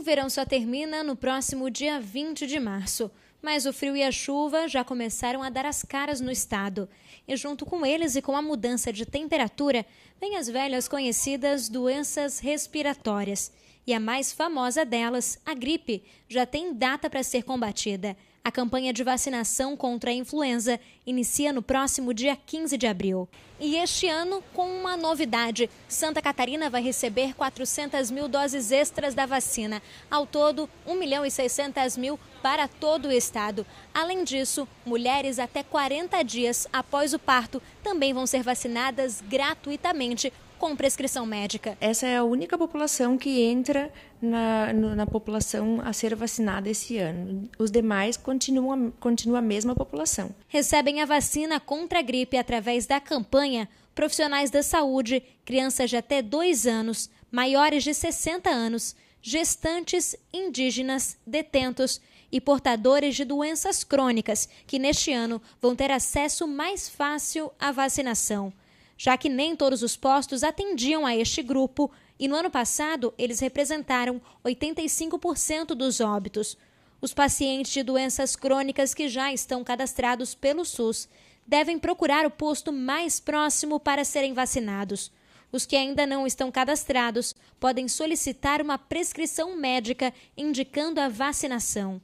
O verão só termina no próximo dia 20 de março, mas o frio e a chuva já começaram a dar as caras no estado. E junto com eles e com a mudança de temperatura, vêm as velhas conhecidas doenças respiratórias. E a mais famosa delas, a gripe, já tem data para ser combatida. A campanha de vacinação contra a influenza inicia no próximo dia 15 de abril. E este ano, com uma novidade, Santa Catarina vai receber 400 mil doses extras da vacina. Ao todo, 1 milhão e 600 mil para todo o estado. Além disso, mulheres até 40 dias após o parto também vão ser vacinadas gratuitamente com prescrição médica. Essa é a única população que entra na, na população a ser vacinada esse ano. Os demais continua, continua a mesma população. Recebem a vacina contra a gripe através da campanha profissionais da saúde, crianças de até 2 anos, maiores de 60 anos, gestantes, indígenas, detentos e portadores de doenças crônicas, que neste ano vão ter acesso mais fácil à vacinação. Já que nem todos os postos atendiam a este grupo, e no ano passado eles representaram 85% dos óbitos. Os pacientes de doenças crônicas que já estão cadastrados pelo SUS devem procurar o posto mais próximo para serem vacinados. Os que ainda não estão cadastrados podem solicitar uma prescrição médica indicando a vacinação.